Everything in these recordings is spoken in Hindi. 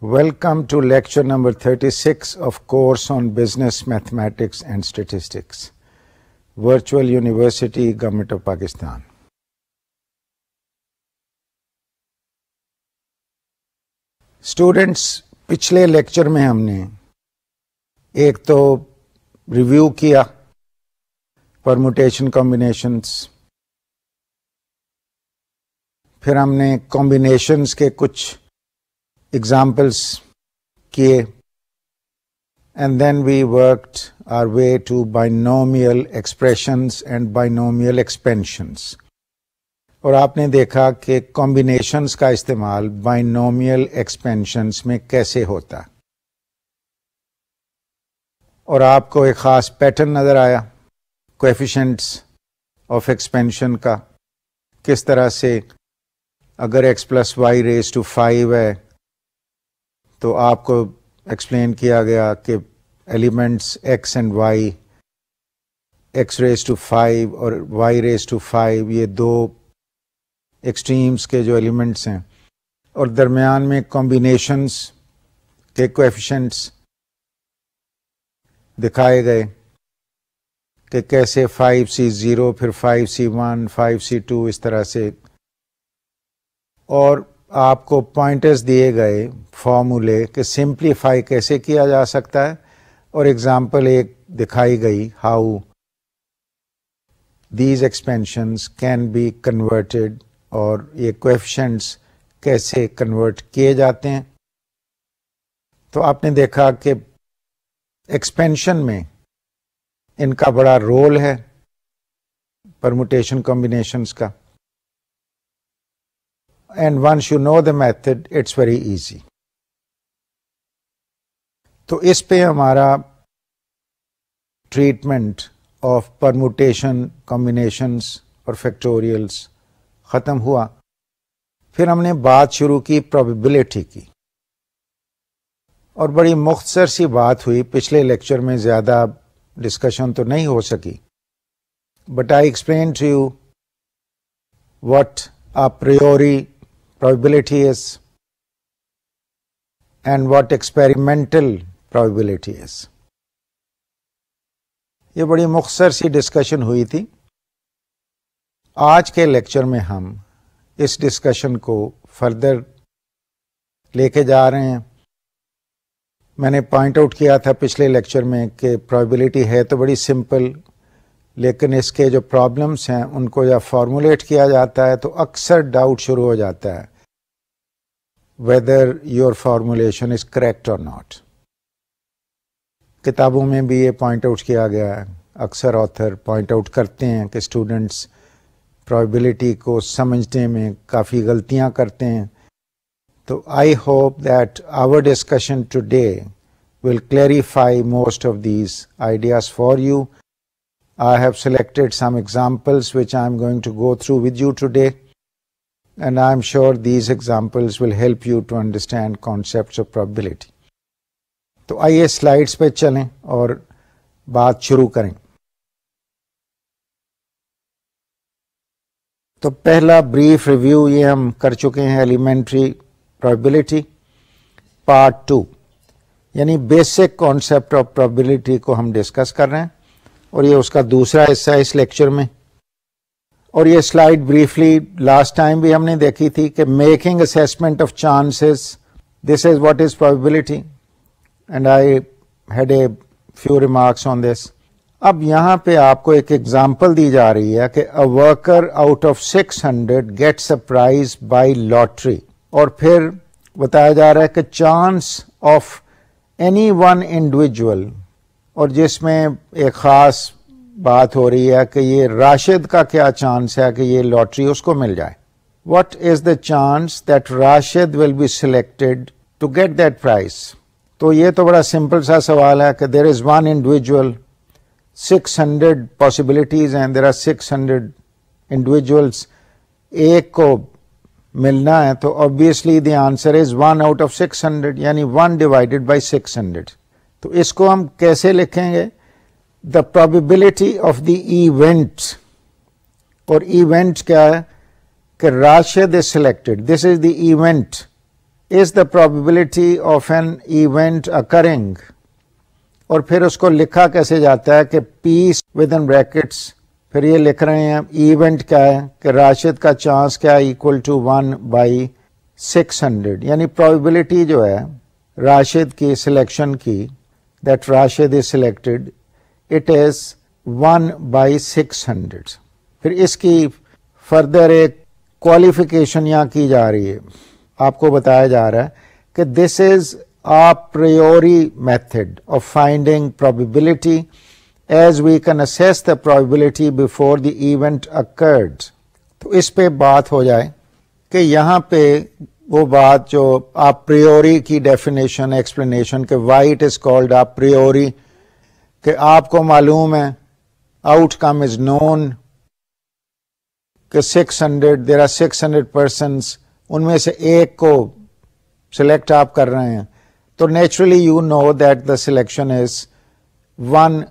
Welcome to lecture number 36 of course on Business Mathematics and Statistics, Virtual University, Government of Pakistan. Students, पिछले लेक्चर में हमने एक तो रिव्यू किया परमुटेशन कॉम्बिनेशंस फिर हमने कॉम्बिनेशंस के कुछ examples K and then we worked our way to binomial expressions and binomial expansions. और आपने देखा कि कॉम्बिनेशंस का इस्तेमाल बाइनोमियल एक्सपेंशंस में कैसे होता और आपको एक ख़ास पैटर्न नज़र आया कोएफिशिएंट्स ऑफ एक्सपेंशन का किस तरह से अगर x plus y raise to five है तो आपको एक्सप्लेन किया गया कि elements x and y x raise to five और वाई रेस टू फाइव ये दो एक्सट्रीम्स के जो एलिमेंट्स हैं और दरमियान में कॉम्बिनेशंस के कोएफिशिएंट्स दिखाए गए कि कैसे फाइव सी ज़ीरो फिर five C one five C two इस तरह से और आपको पॉइंटर्स दिए गए फॉर्मूले के सिंप्लीफाई कैसे किया जा सकता है और एग्जांपल एक दिखाई गई how these expansions can be converted और ये कोएफिशिएंट्स कैसे कन्वर्ट किए जाते हैं तो आपने देखा कि एक्सपेंशन में इनका बड़ा रोल है परमुटेशन कॉम्बिनेशंस का and once you know the method it's very easy तो इस पे हमारा ट्रीटमेंट ऑफ परमुटेशन कॉम्बिनेशंस और फैक्टोरियल्स ख़त्म हुआ फिर हमने बात शुरू की प्रोबेबिलिटी की और बड़ी मुख्तसर सी बात हुई पिछले लेक्चर में ज़्यादा डिस्कशन तो नहीं हो सकी but I explain to you what a priori probability is and what experimental probability is. ये बड़ी मुख्तर सी डिस्कशन हुई थी आज के लेक्चर में हम इस डिस्कशन को फर्दर लेके जा रहे हैं मैंने पॉइंट आउट किया था पिछले लेक्चर में कि प्रोबेबिलिटी है तो बड़ी सिंपल लेकिन इसके जो प्रॉब्लम्स हैं उनको जब फॉर्मुलेट किया जाता है तो अक्सर डाउट शुरू हो जाता है whether your formulation is correct और नॉट किताबों में भी ये पॉइंट आउट किया गया है अक्सर ऑथर पॉइंट आउट करते हैं कि स्टूडेंट्स प्रॉबिलिटी को समझने में काफ़ी गलतियां करते हैं तो I hope that our discussion today will clarify most of these ideas for you I have selected some examples which I am going to go through with you today and I am sure these examples will help you to understand concepts of probability. So, आइए स्लाइड्स पे चलें और बात शुरू करें तो पहला ब्रीफ रिव्यू ये हम कर चुके हैं एलिमेंट्री प्रोबेबिलिटी पार्ट टू यानी बेसिक कॉन्सेप्ट ऑफ प्रोबेबिलिटी को हम डिस्कस कर और ये उसका दूसरा हिस्सा इस लेक्चर में और ये स्लाइड ब्रीफली लास्ट टाइम भी हमने देखी थी कि making assessment of chances this is what is probability and I had a few remarks on this अब यहाँ पे आपको एक एग्जाम्पल दी जा रही है कि a worker out of 600 gets a prize by lottery और फिर बताया जा रहा है कि chance of any one individual और जिसमें एक ख़ास बात हो रही है कि ये राशिद का क्या चांस है कि ये लॉटरी उसको मिल जाए what is the chance that Rashid will be selected to get that price तो ये तो बड़ा सिंपल सा सवाल है कि there is one individual 600 possibilities हैं देर आर 600 इंडिविजुअल्स एक को मिलना है तो obviously the answer is one out of 600 यानी वन डिवाइडेड बाय 600 तो इसको हम कैसे लिखेंगे the probability of the events और इवेंट क्या है कि Rashid is selected this is the event is the probability of an event occurring और फिर उसको लिखा कैसे जाता है कि पीस विद इन ब्रैकेट्स फिर ये लिख रहे हैं इवेंट क्या है कि राशिद का चांस क्या है equal to one by six hundred यानी प्रॉबिबिलिटी जो है राशिद की सिलेक्शन की that Rashid is selected, it is 1 by 600. फिर इसकी फर्दर एक क्वालिफिकेशन यहाँ की जा रही है आपको बताया जा रहा है कि this is a priori method of finding probability as we can assess the probability before the event occurred तो इस पे बात हो जाए कि यहाँ पे वो बात जो आप प्रियोरी की डेफिनेशन एक्सप्लेनेशन के वाई इट इज़ कॉल्ड आप प्रियोरी कि आपको मालूम है आउटकम इज़ नोन कि 600 देर आर 600 पर्सनस उनमें से एक को सिलेक्ट आप कर रहे हैं तो naturally you know that the selection is one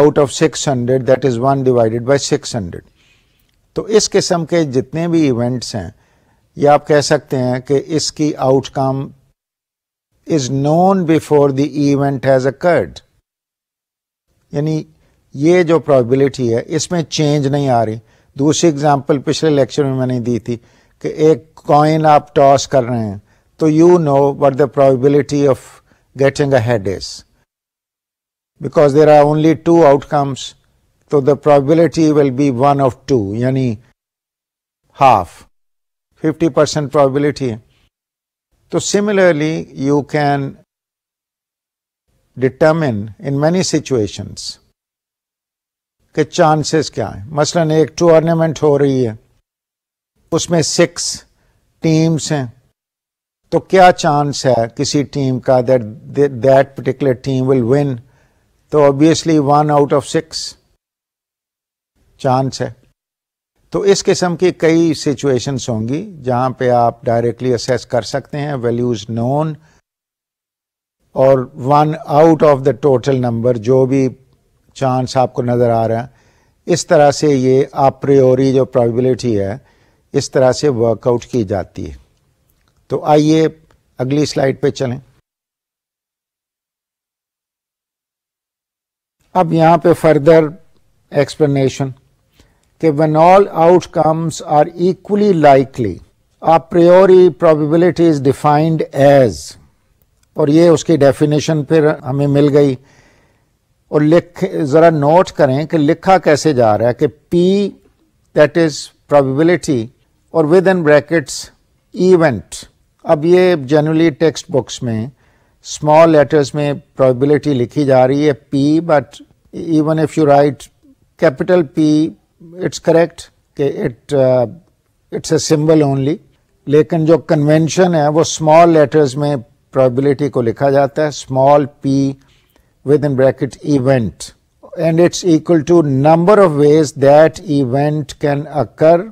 out of 600 that is one divided by 600 तो इस किस्म के जितने भी इवेंट्स हैं या आप कह सकते हैं कि इसकी outcome is known before the event has occurred यानी ये जो प्रोबेबिलिटी है इसमें चेंज नहीं आ रही दूसरी एग्जांपल पिछले लेक्चर में मैंने दी थी कि एक कॉइन आप टॉस कर रहे हैं तो you know what the probability of getting a head is. Because there are only two outcomes, so the probability will be one of two, yani half. 50 percent probability. So तो similarly, you can determine in many situations के चांसेस क्या है मसलन एक टूर्नामेंट हो रही है उसमें सिक्स टीम्स हैं तो क्या चांस है किसी टीम का that that particular team will win तो obviously one out of six chance है तो इस किस्म की कई सिचुएशंस होंगी जहां पे आप डायरेक्टली असेस कर सकते हैं वैल्यूज नोन और one out of the total number जो भी चांस आपको नज़र आ रहा है इस तरह से ये आप्रियोरी जो प्रोबेबिलिटी है इस तरह से वर्कआउट की जाती है तो आइए अगली स्लाइड पे चलें अब यहाँ पे फर्दर एक्सप्लेनेशन कि when all outcomes are equally likely, a priori probability is defined as और ये उसकी डेफिनेशन फिर हमें मिल गई और लिख ज़रा नोट करें कि लिखा कैसे जा रहा है कि P दैट इज़ प्रोबेबिलिटी और विद इन ब्रैकेट्स इवेंट अब ये जनरली टेक्स्ट बुक्स में स्मॉल लेटर्स में प्रोबेबिलिटी लिखी जा रही है P but even if you write capital P it's correct कि it it's a symbol only लेकिन जो कन्वेंशन है वो स्मॉल लेटर्स में प्रोबेबिलिटी को लिखा जाता है small P within bracket event and it's equal to number of ways that event can occur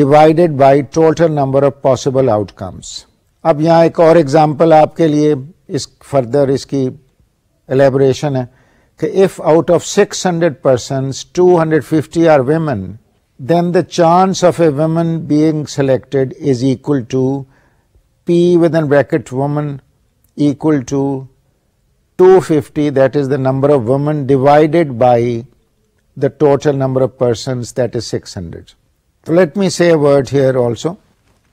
divided by total number of possible outcomes अब यहाँ एक और एग्जांपल आपके लिए इस फर्दर इसकी एलेबरेशन है if out of 600 persons, 250 are women, then the chance of a woman being selected is equal to P within bracket woman equal to 250 that is the number of women divided by the total number of persons that is 600. So let me say a word here also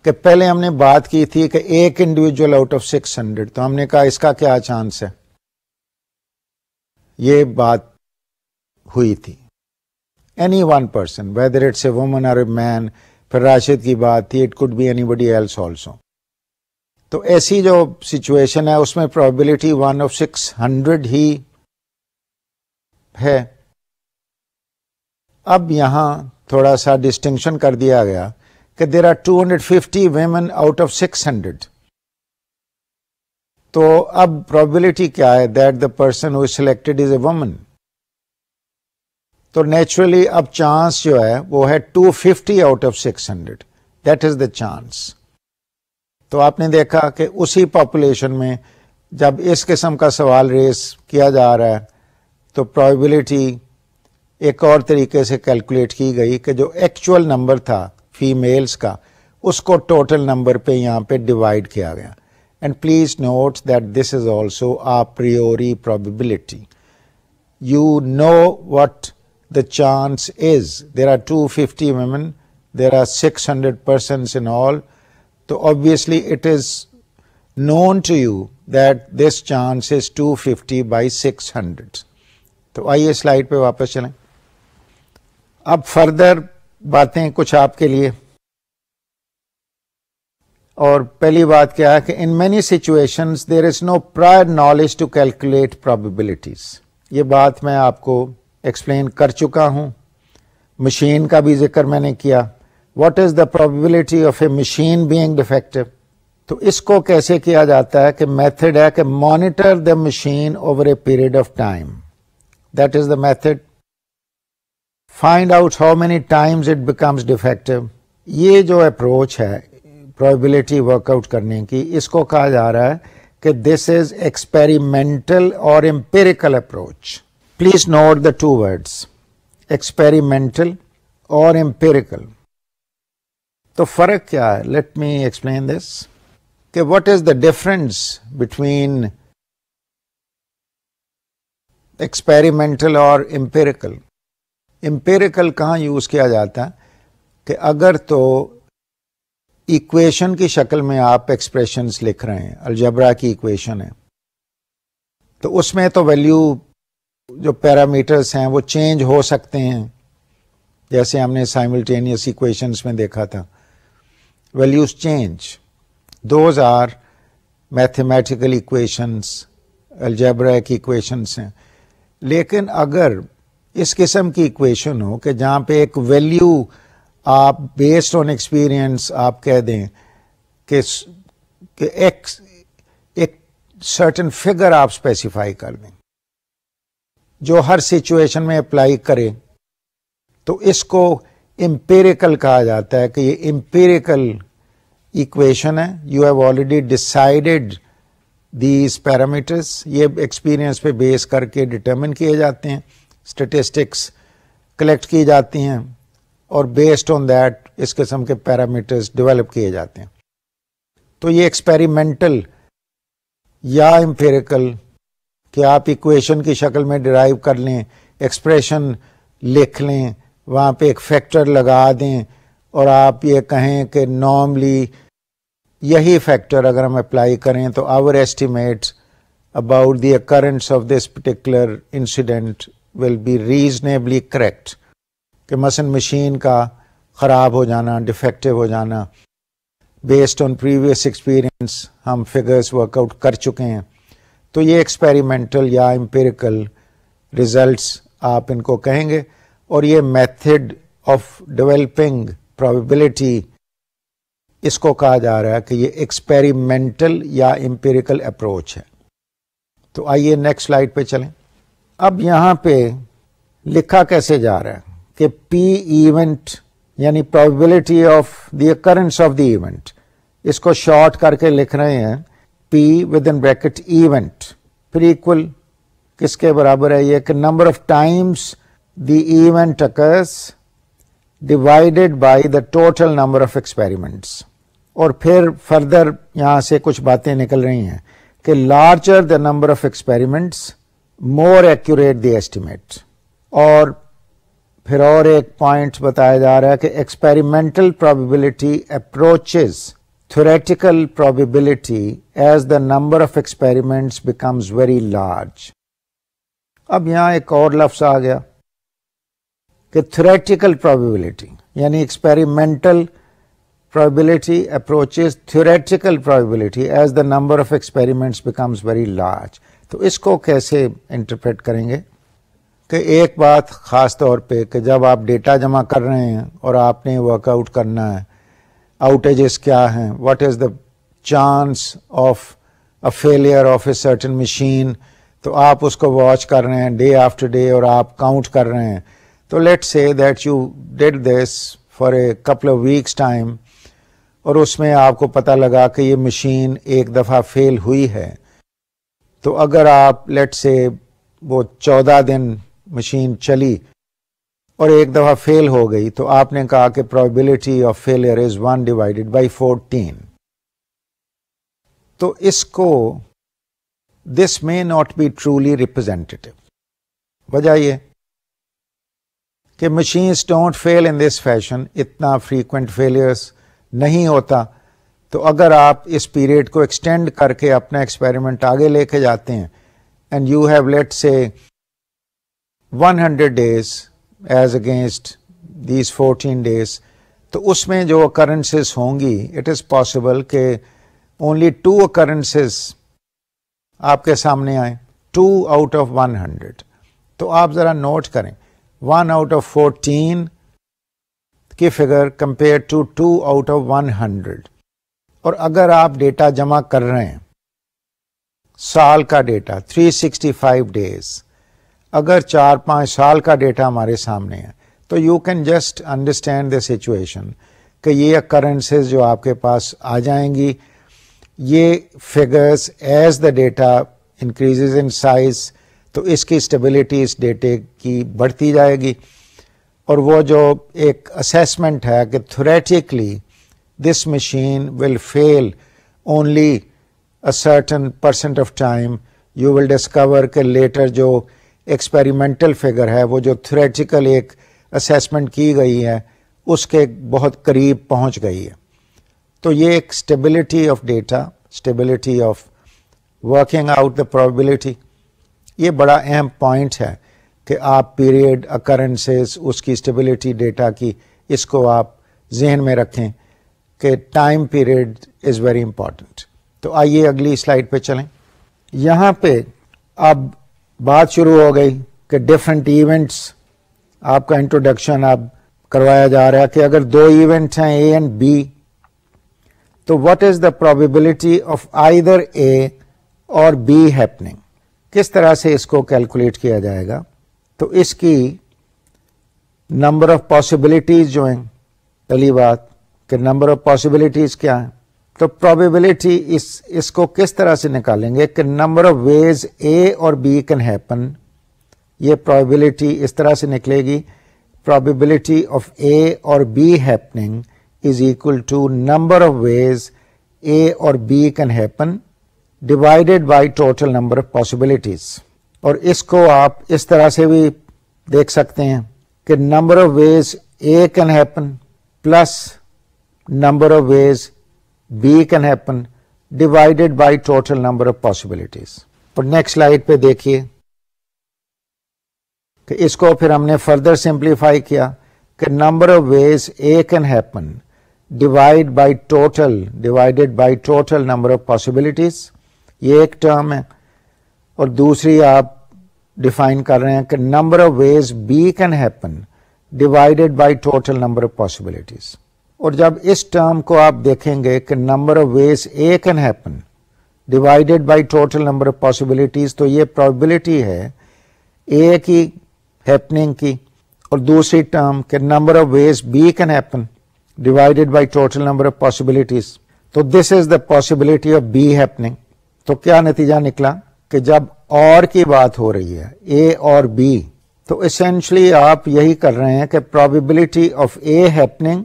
कि पहले हमने बात की थी कि एक इंडिविजुअल आउट ऑफ 600 तो हमने कहा इसका क्या चांस है ये बात हुई थी any one person whether it's a woman और ए मैन फिर राशिद की बात थी it could be anybody else also तो ऐसी जो सिचुएशन है उसमें probability one of six hundred ही है अब यहाँ थोड़ा सा डिस्टिंक्शन कर दिया गया कि there are two hundred fifty women out of six hundred तो अब प्रोबेबिलिटी क्या है that the person who selected is a woman तो नेचुरली अब चांस जो है वो है 250 out of 600 that is the chance तो आपने देखा कि उसी पॉपुलेशन में जब इस किस्म का सवाल रेस किया जा रहा है तो प्रोबेबिलिटी एक और तरीके से कैलकुलेट की गई कि जो एक्चुअल नंबर था फीमेल्स का उसको टोटल नंबर पे यहाँ पे डिवाइड किया गया And please note that this is also a priori probability. You know what the chance is. There are 250 women, there are 600 persons in all. So obviously it is known to you that this chance is 250 by 600. तो slide pe पे chalein. चलें further फर्दर बातें कुछ आपके लिए और पहली बात क्या है कि in many situations there is no prior knowledge to calculate probabilities ये बात मैं आपको एक्सप्लेन कर चुका हूँ मशीन का भी जिक्र मैंने किया what is the probability of a machine being defective तो इसको कैसे किया जाता है कि मेथड है कि monitor the machine over a period of time that is the method find out how many times it becomes defective ये जो अप्रोच है प्रोबेबिलिटी वर्कआउट करने की इसको कहा जा रहा है कि दिस इज एक्सपेरिमेंटल और empirical approach please note the two words experimental और एम्पेरिकल तो फर्क क्या है लेट मी एक्सप्लेन दिस कि what is the difference between experimental और एम्पेरिकल एम्पेरिकल कहाँ यूज किया जाता है कि अगर तो इक्वेशन की शक्ल में आप एक्सप्रेशंस लिख रहे हैं अलजबरा की इक्वेशन है तो उसमें तो वैल्यू जो पैरामीटर्स हैं वो चेंज हो सकते हैं जैसे हमने साइमल्टेनियस इक्वेशंस में देखा था values change those are mathematical equations algebraic equations हैं लेकिन अगर इस किस्म की इक्वेशन हो कि जहाँ पे एक वैल्यू आप बेस्ड ऑन एक्सपीरियंस आप कह दें कि एक एक सर्टन फिगर आप स्पेसिफाई कर दें जो हर सिचुएशन में अप्लाई करें तो इसको एम्पेरिकल कहा जाता है कि ये एम्पेरिकल इक्वेशन है you have already decided these parameters ये एक्सपीरियंस पे बेस करके डिटरमिन किए जाते हैं स्टेटिस्टिक्स कलेक्ट की जाती हैं और बेस्ड ऑन दैट इस किस्म के पैरामीटर्स डेवलप किए जाते हैं तो ये एक्सपेरिमेंटल या एम्पेरिकल कि आप इक्वेशन की शक्ल में डिराइव कर लें एक्सप्रेशन लिख लें वहाँ पे एक फैक्टर लगा दें और आप ये कहें कि नॉर्मली यही फैक्टर अगर हम अप्लाई करें तो our estimates about the occurrence of this particular incident will be reasonably correct कि मसन मशीन का ख़राब हो जाना डिफेक्टिव हो जाना बेस्ड ऑन प्रीवियस एक्सपीरियंस हम फिगर्स वर्कआउट कर चुके हैं तो ये एक्सपेरिमेंटल या एम्पेरिकल रिजल्ट्स आप इनको कहेंगे और ये मेथड ऑफ डेवलपिंग प्रोबेबिलिटी इसको कहा जा रहा है कि ये एक्सपेरिमेंटल या एम्पेरिकल अप्रोच है तो आइए नेक्स्ट स्लाइड पे चलें अब यहाँ पे लिखा कैसे जा रहा है कि P इवेंट यानी probability of the occurrence of the event इसको शॉर्ट करके लिख रहे हैं P within bracket event फिर इक्वल किसके बराबर है ये कि number of times the event occurs divided by the total number of experiments और फिर फर्दर यहाँ से कुछ बातें निकल रही हैं कि larger the number of experiments more accurate the estimate और फिर और एक पॉइंट बताया जा रहा है कि experimental probability approaches theoretical probability as the number of experiments becomes very large. अब यहाँ एक और लफ्स आ गया कि theoretical probability यानी experimental probability approaches theoretical probability as the number of experiments becomes very large. तो इसको कैसे इंटरप्रेट करेंगे कि एक बात ख़ास तौर पे कि जब आप डेटा जमा कर रहे हैं और आपने वर्कआउट करना है आउटेजेस क्या हैं what is the chance of a failure of a certain machine तो आप उसको वॉच कर रहे हैं डे आफ्टर डे और आप काउंट कर रहे हैं तो let say that you did this for a couple of weeks time और उसमें आपको पता लगा कि ये मशीन एक दफ़ा फेल हुई है तो अगर आप लेट से वो चौदह दिन मशीन चली और एक दफ़ा फेल हो गई तो आपने कहा कि probability of failure is one divided by fourteen तो इसको this may not be truly representative वजह यह कि machines don't fail in this fashion इतना फ्रीक्वेंट फेलियर्स नहीं होता तो अगर आप इस पीरियड को एक्सटेंड करके अपना एक्सपेरिमेंट आगे लेके जाते हैं एंड यू हैव लेट से 100 days as against these 14 days तो उसमें जो occurrences होंगी it is possible कि only two occurrences आपके सामने आए टू आउट ऑफ 100 तो आप ज़रा नोट करें वन आउट ऑफ 14 की figure compare to two out of 100 और अगर आप डेटा जमा कर रहे हैं साल का डेटा 365 डेज़ अगर चार पाँच साल का डेटा हमारे सामने है तो you can just understand the situation कि ये अकरेंसेज जो आपके पास आ जाएंगी ये figures as the data increases in size तो इसकी स्टेबिलिटी इस डेटे की बढ़ती जाएगी और वो जो एक असेसमेंट है कि theoretically this machine will fail only a certain percent of time you will discover के लेटर जो एक्सपेरिमेंटल फिगर है वो जो थ्रेटिकल एक असेसमेंट की गई है उसके बहुत करीब पहुंच गई है तो ये एक stability of data stability of working out the probability ये बड़ा अहम पॉइंट है कि आप पीरियड अकरेंसेस उसकी स्टेबिलिटी डेटा की इसको आप जहन में रखें कि time period is very important तो आइए अगली स्लाइड पे चलें यहाँ पे अब बात शुरू हो गई कि डिफरेंट इवेंट्स आपका इंट्रोडक्शन अब करवाया जा रहा है कि अगर दो इवेंट्स हैं ए एंड बी तो what is the probability of either A और बी हैपनिंग किस तरह से इसको कैलकुलेट किया जाएगा तो इसकी नंबर ऑफ पॉसिबिलिटीज जो हैं पहली बात कि नंबर ऑफ पॉसिबिलिटीज क्या है तो प्रोबेबिलिटी इस इसको किस तरह से निकालेंगे कि नंबर ऑफ वेज ए और बी कैन हैपन ये प्रोबेबिलिटी इस तरह से निकलेगी प्रोबेबिलिटी ऑफ ए और B happening is equal to number of ways A और B can happen divided by total number of possibilities और इसको आप इस तरह से भी देख सकते हैं कि number of ways A can happen plus number of ways B can happen divided by total number of possibilities और नेक्स्ट स्लाइड पे देखिए कि इसको फिर हमने फर्दर सिंप्लीफाई किया कि number of ways A can happen divide by total divided by total number of possibilities ये एक टर्म है और दूसरी आप डिफाइन कर रहे हैं कि number of ways B can happen divided by total number of possibilities और जब इस टर्म को आप देखेंगे कि number of ways A can happen divided by total number of possibilities तो ये प्रोबेबिलिटी है ए की हैपनिंग की और दूसरी टर्म के number of ways B can happen divided by total number of possibilities तो this is the possibility of B happening तो क्या नतीजा निकला कि जब और की बात हो रही है ए और बी तो इसेंशली आप यही कर रहे हैं कि probability of A happening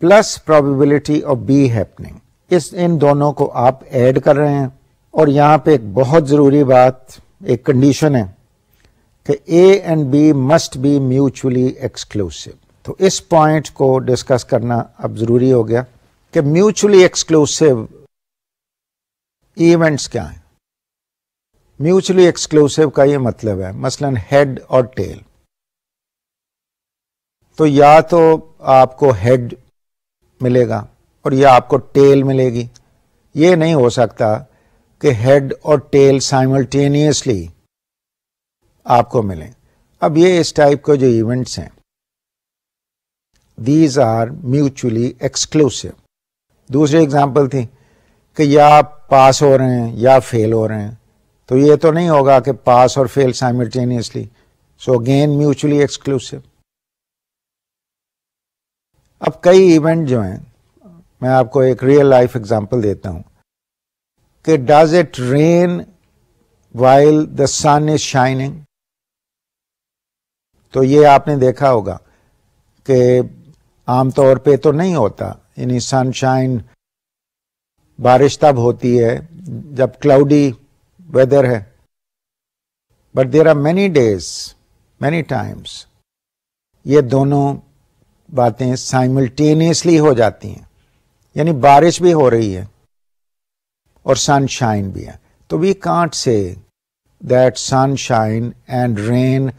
plus probability of B happening is इन दोनों को आप ऐड कर रहे हैं और यहाँ पे एक बहुत ज़रूरी बात एक कंडीशन है कि A and B must be mutually exclusive तो इस पॉइंट को डिस्कस करना अब ज़रूरी हो गया कि म्यूचुअली एक्सक्लूसिव इवेंट्स क्या हैं म्यूचुअली एक्सक्लूसिव का ये मतलब है मसलन हेड और टेल तो या तो आपको हेड मिलेगा और यह आपको टेल मिलेगी ये नहीं हो सकता कि हेड और टेल साइमल्टेनियसली आपको मिलें अब ये इस टाइप के जो इवेंट्स हैं दीज आर म्यूचुअली एक्सक्लूसिव दूसरी एग्जांपल थी कि या आप पास हो रहे हैं या फेल हो रहे हैं तो ये तो नहीं होगा कि पास और fail simultaneously so again mutually exclusive अब कई इवेंट जो हैं मैं आपको एक रियल लाइफ एग्जांपल देता हूं कि does it rain while the sun is shining तो ये आपने देखा होगा कि आमतौर पे तो नहीं होता यानी सनशाइन बारिश तब होती है जब क्लाउडी वेदर है but there are many days many times ये दोनों बातें साइमल्टेनियसली हो जाती हैं यानी बारिश भी हो रही है और सनशाइन भी है तो we can't say that sunshine and rain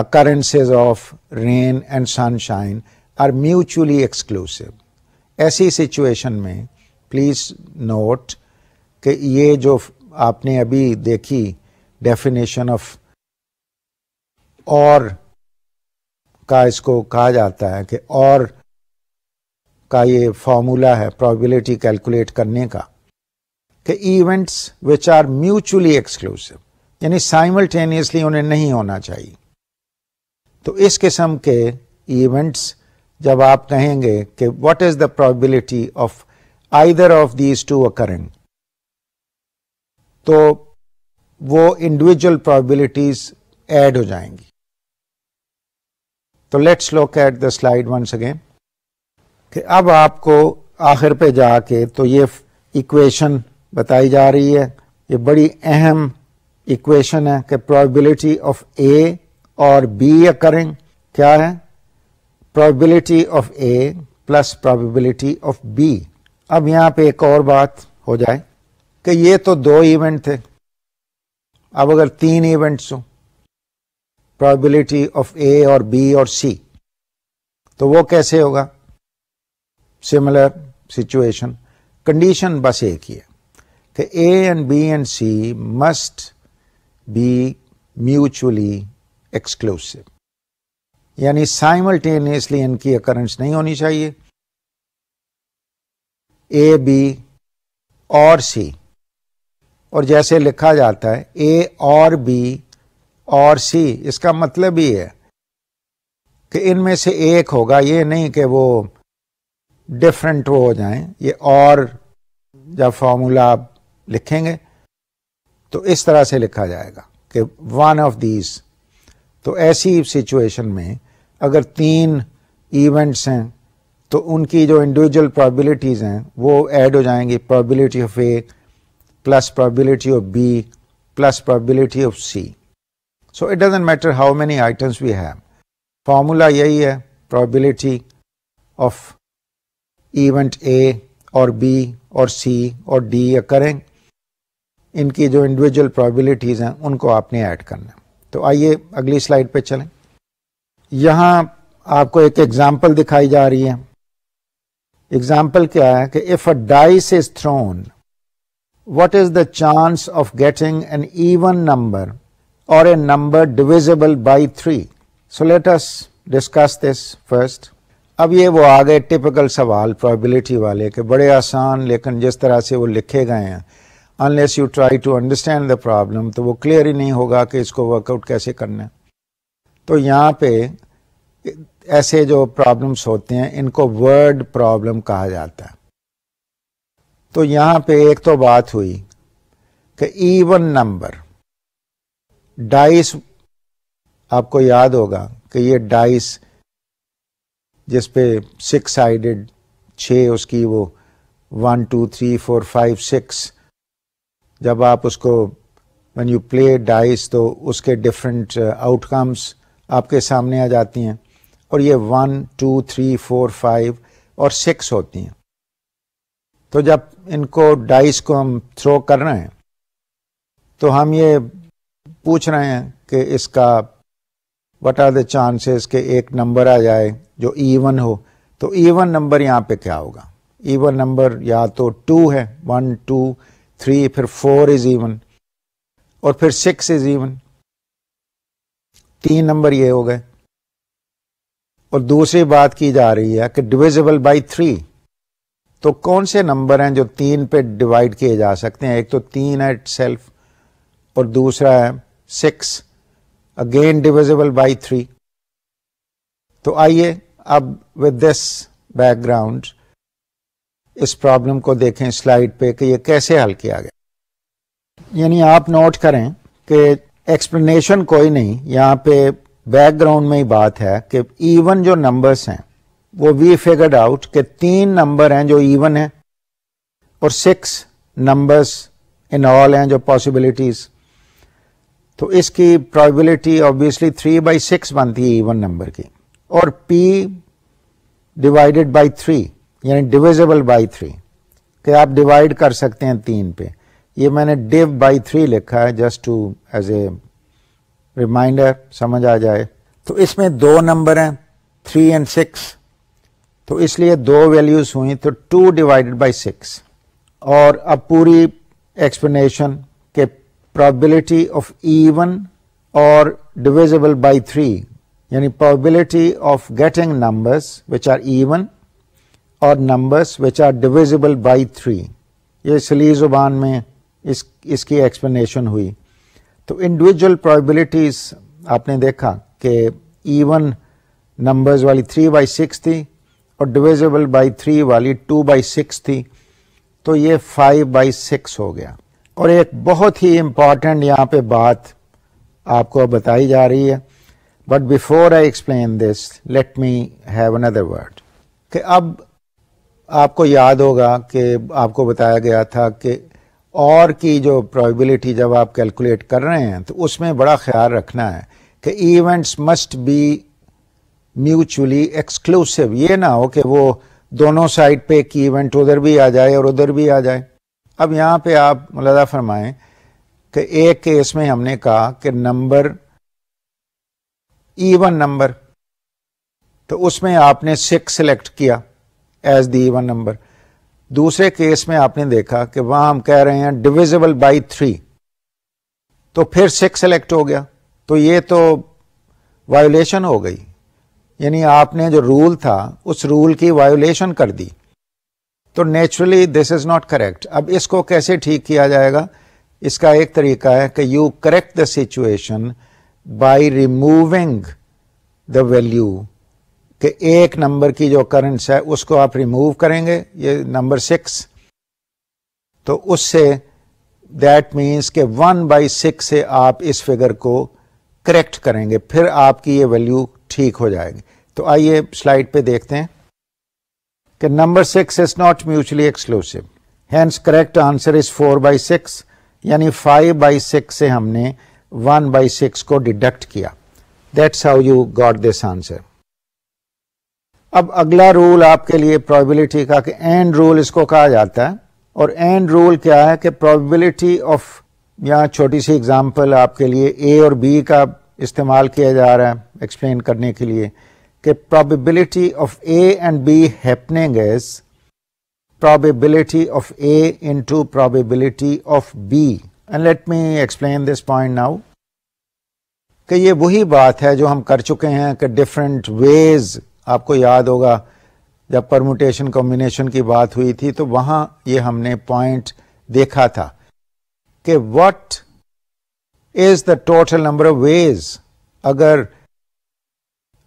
occurrences of rain and sunshine are mutually exclusive. ऐसी सिचुएशन में प्लीज़ नोट कि ये जो आपने अभी देखी डेफिनेशन ऑफ और का इसको कहा जाता है कि और का ये फॉर्मूला है प्रोबेबिलिटी कैलकुलेट करने का कि events which are mutually exclusive यानी साइमल्टेनियसली उन्हें नहीं होना चाहिए तो इस किस्म के इवेंट्स जब आप कहेंगे कि what is the probability of either of these two occurring तो वो इंडिविजुअल प्रोबेबिलिटीज ऐड हो जाएंगी तो let's look at the slide once again कि अब आपको आखिर पे जाके तो ये इक्वेशन बताई जा रही है ये बड़ी अहम इक्वेशन है कि प्रोबेबिलिटी ऑफ ए और बी अकरिंग क्या है probability of A plus probability of B अब यहाँ पे एक और बात हो जाए कि ये तो दो इवेंट थे अब अगर तीन इवेंट्स हों प्रोबेबिलिटी ऑफ ए और बी और सी तो वो कैसे होगा सिमिलर सिचुएशन कंडीशन बस एक ही है कि A and B and C must be mutually exclusive यानी साइमल्टेनियसली इनकी अकरेंस नहीं होनी चाहिए ए बी और सी और जैसे लिखा जाता है ए और बी और सी इसका मतलब ही है कि इनमें से एक होगा ये नहीं कि वो डिफरेंट वो हो जाएं ये और जब फार्मूला आप लिखेंगे तो इस तरह से लिखा जाएगा कि वन ऑफ दीज तो ऐसी सिचुएशन में अगर तीन इवेंट्स हैं तो उनकी जो इंडिविजुअल प्रॉबिलिटीज़ हैं वो ऐड हो जाएंगी probability of A plus probability of B plus probability of C so it doesn't matter how many items we have formula यही है प्रॉबिलिटी ऑफ इवेंट ए और बी और सी और डी करें इनकी जो इंडिविजुअल प्रॉबिलिटीज हैं उनको आपने ऐड करना है तो आइए अगली स्लाइड पे चलें यहां आपको एक एग्जाम्पल दिखाई जा रही है एग्जाम्पल क्या है कि if a dice is thrown what is the chance of getting an even number or a number divisible by 3. So let us discuss this first. अब ये वो आ गए टिपिकल सवाल प्रोबेबिलिटी वाले के बड़े आसान लेकिन जिस तरह से वो लिखे गए हैं unless you try to understand the problem तो वो क्लियर ही नहीं होगा कि इसको वर्कआउट कैसे करना है तो यहाँ पे ऐसे जो प्रॉब्लम्स होते हैं इनको वर्ड प्रॉब्लम कहा जाता है तो यहाँ पे एक तो बात हुई कि इवन नंबर डाइस आपको याद होगा कि ये डाइस जिस पे सिक्स साइडेड छ उसकी वो one two three four five six जब आप उसको वन यू प्ले डाइस तो उसके डिफरेंट आउटकम्स uh, आपके सामने आ जाती हैं और ये one two three four five और सिक्स होती हैं तो जब इनको डाइस को हम थ्रो कर रहे हैं तो हम ये पूछ रहे हैं कि इसका वट आर द चांसेस के एक नंबर आ जाए जो ईवन हो तो ईवन नंबर यहाँ पे क्या होगा ईवन नंबर या तो टू है वन टू थ्री फिर फोर इज ईवन और फिर सिक्स इज ईवन तीन नंबर ये हो गए और दूसरी बात की जा रही है कि डिविजिबल बाई थ्री तो कौन से नंबर हैं जो तीन पे डिवाइड किए जा सकते हैं एक तो तीन है इट सेल्फ और दूसरा है six again divisible by three तो आइए अब विद दिस बैकग्राउंड इस प्रॉब्लम को देखें स्लाइड पे कि ये कैसे हल किया गया यानी आप नोट करें कि एक्सप्लेनेशन कोई नहीं यहाँ पे बैकग्राउंड में ही बात है कि इवन जो नंबर्स हैं वो वी फिगर्ड आउट कि तीन नंबर हैं जो इवन हैं और सिक्स नंबर्स इन ऑल हैं जो पॉसिबिलिटीज़ तो इसकी probability obviously three by six बनती है इवन नंबर की और p डिवाइडेड बाई थ्री यानी डिविजिबल बाई थ्री कि आप डिवाइड कर सकते हैं तीन पे ये मैंने डिव बाई थ्री लिखा है just to as a reminder समझ आ जाए तो इसमें दो नंबर हैं थ्री एंड सिक्स तो इसलिए दो वैल्यूज हुई तो टू डिवाइडेड बाई सिक्स और अब पूरी explanation probability of even or divisible by 3 yani probability of getting numbers which are even और numbers which are divisible by three ये सली ज़ुबान में इस इसकी एक्सप्लेनेशन हुई तो इंडिविजुअल प्रोबेबिलिटीज़ आपने देखा कि इवन नंबर्स वाली थ्री बाई सिक्स थी और डिविजिबल बाई थ्री वाली टू बाई सिक्स थी तो ये फाइव बाई सिक्स हो गया और एक बहुत ही इम्पॉर्टेंट यहाँ पे बात आपको बताई जा रही है but before I explain this let me have another word कि अब आपको याद होगा कि आपको बताया गया था कि और की जो प्रोबेबिलिटी जब आप कैलकुलेट कर रहे हैं तो उसमें बड़ा ख्याल रखना है कि events must be mutually exclusive ये ना हो कि वो दोनों साइड पे एक इवेंट उधर भी आ जाए और उधर भी आ जाए अब यहां पे आप मुलदा फरमाए कि एक केस में हमने कहा कि नंबर ईवन e नंबर तो उसमें आपने सिक्स सेलेक्ट किया एज दी ईवन नंबर दूसरे केस में आपने देखा कि वहां हम कह रहे हैं डिविजिबल बाई थ्री तो फिर सिक्स सेलेक्ट हो गया तो ये तो वायोलेशन हो गई यानी आपने जो रूल था उस रूल की वायोलेशन कर दी तो naturally this is not correct अब इसको कैसे ठीक किया जाएगा इसका एक तरीका है कि you correct the situation by removing the value कि एक नंबर की जो करंट्स है उसको आप रिमूव करेंगे ये नंबर सिक्स तो उससे दैट मीन्स के वन बाई सिक्स से आप इस फिगर को करेक्ट करेंगे फिर आपकी ये वैल्यू ठीक हो जाएगी तो आइए स्लाइड पे देखते हैं कि number six is not mutually exclusive hence correct answer is four by six यानी फाइव बाई सिक्स से हमने वन बाई सिक्स को डिडक्ट किया that's how you got this answer अब अगला रूल आपके लिए प्रोबेबिलिटी का कि एंड रूल इसको कहा जाता है और एंड रूल क्या है कि प्रोबेबिलिटी ऑफ यहाँ छोटी सी एग्जांपल आपके लिए ए और बी का इस्तेमाल किया जा रहा है एक्सप्लेन करने के लिए कि probability of A and B happening is probability of A into probability of B. And let me explain this point now. कि ये वही बात है जो हम कर चुके हैं कि डिफरेंट वेज आपको याद होगा जब परमुटेशन कॉम्बिनेशन की बात हुई थी तो वहां ये हमने पॉइंट देखा था कि what is the total number of ways अगर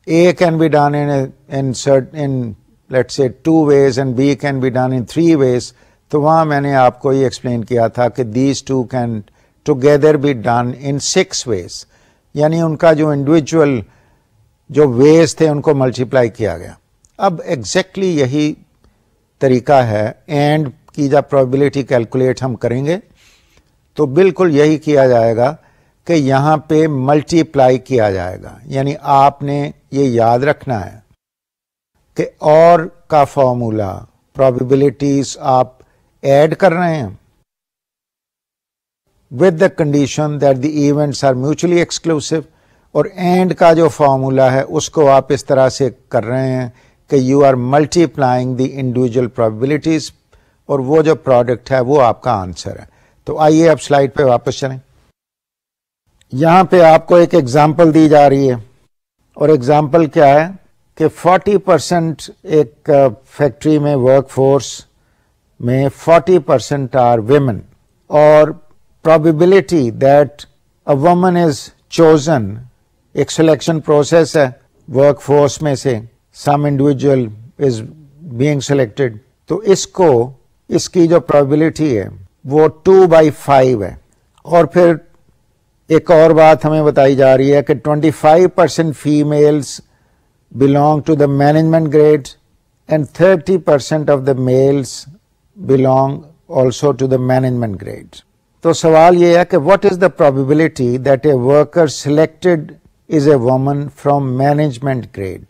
A can be done in, a, in, certain, in let's say two ways and B can be done in three ways. तो वहाँ मैंने आपको ये एक्सप्लेन किया था कि these two can together be done in six ways यानी उनका जो इंडिविजुअल जो वेज थे उनको मल्टीप्लाई किया गया अब एग्जैक्टली exactly यही तरीका है एंड की जब प्रोबेबिलिटी कैलकुलेट हम करेंगे तो बिल्कुल यही किया जाएगा कि यहाँ पे मल्टीप्लाई किया जाएगा यानी आपने ये याद रखना है कि और का फॉर्मूला प्रोबेबिलिटीज आप ऐड कर रहे हैं with the condition that the events are mutually exclusive और एंड का जो फॉर्मूला है उसको आप इस तरह से कर रहे हैं कि you are multiplying the individual probabilities और वो जो प्रोडक्ट है वो आपका आंसर है तो आइए अब स्लाइड पे वापस चलें यहाँ पे आपको एक एग्जांपल दी जा रही है और एग्जांपल क्या है कि 40 परसेंट एक फैक्ट्री में वर्कफोर्स में 40 परसेंट आर वेमेन और probability that a woman is chosen एक selection process है workforce में से some individual is being selected तो इसको इसकी जो probability है वो टू बाई फाइव है और फिर एक और बात हमें बताई जा रही है कि 25 percent females belong to the management grade and thirty percent of the males belong also to the management grade तो सवाल यह है कि what is the probability that a worker selected is a woman from management grade